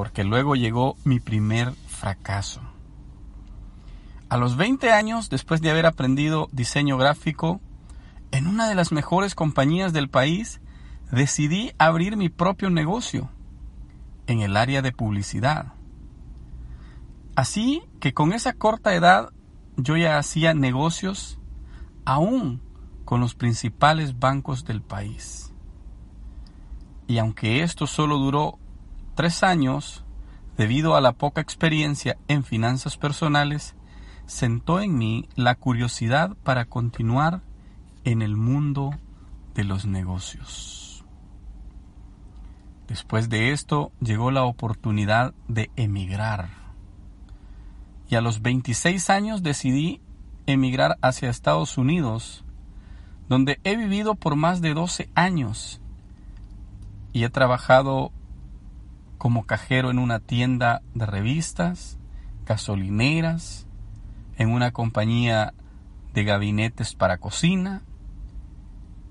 porque luego llegó mi primer fracaso. A los 20 años, después de haber aprendido diseño gráfico, en una de las mejores compañías del país, decidí abrir mi propio negocio en el área de publicidad. Así que con esa corta edad yo ya hacía negocios aún con los principales bancos del país. Y aunque esto solo duró tres años, debido a la poca experiencia en finanzas personales, sentó en mí la curiosidad para continuar en el mundo de los negocios. Después de esto llegó la oportunidad de emigrar. Y a los 26 años decidí emigrar hacia Estados Unidos, donde he vivido por más de 12 años y he trabajado como cajero en una tienda de revistas, gasolineras, en una compañía de gabinetes para cocina.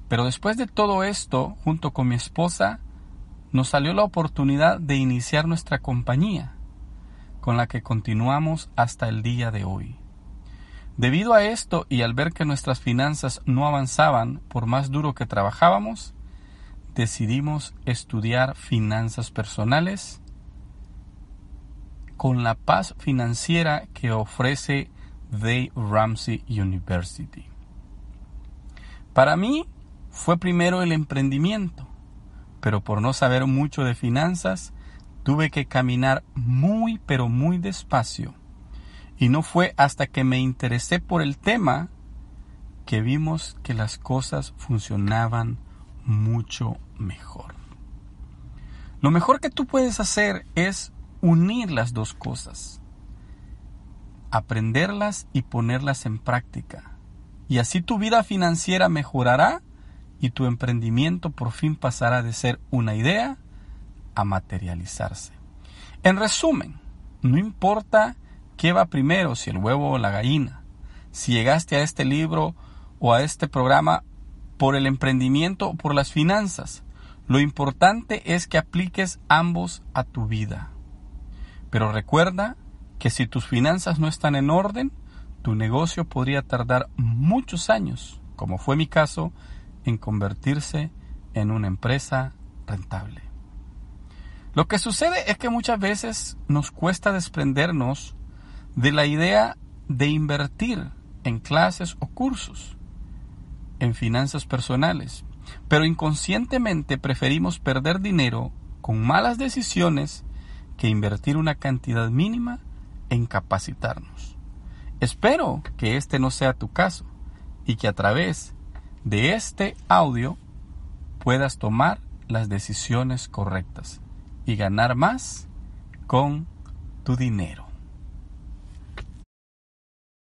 Pero después de todo esto, junto con mi esposa, nos salió la oportunidad de iniciar nuestra compañía, con la que continuamos hasta el día de hoy. Debido a esto y al ver que nuestras finanzas no avanzaban por más duro que trabajábamos, decidimos estudiar finanzas personales con la paz financiera que ofrece Dave Ramsey University. Para mí fue primero el emprendimiento, pero por no saber mucho de finanzas, tuve que caminar muy pero muy despacio. Y no fue hasta que me interesé por el tema que vimos que las cosas funcionaban mucho mejor. Lo mejor que tú puedes hacer es unir las dos cosas, aprenderlas y ponerlas en práctica. Y así tu vida financiera mejorará y tu emprendimiento por fin pasará de ser una idea a materializarse. En resumen, no importa qué va primero, si el huevo o la gallina. Si llegaste a este libro o a este programa por el emprendimiento o por las finanzas. Lo importante es que apliques ambos a tu vida. Pero recuerda que si tus finanzas no están en orden, tu negocio podría tardar muchos años, como fue mi caso, en convertirse en una empresa rentable. Lo que sucede es que muchas veces nos cuesta desprendernos de la idea de invertir en clases o cursos en finanzas personales, pero inconscientemente preferimos perder dinero con malas decisiones que invertir una cantidad mínima en capacitarnos. Espero que este no sea tu caso y que a través de este audio puedas tomar las decisiones correctas y ganar más con tu dinero.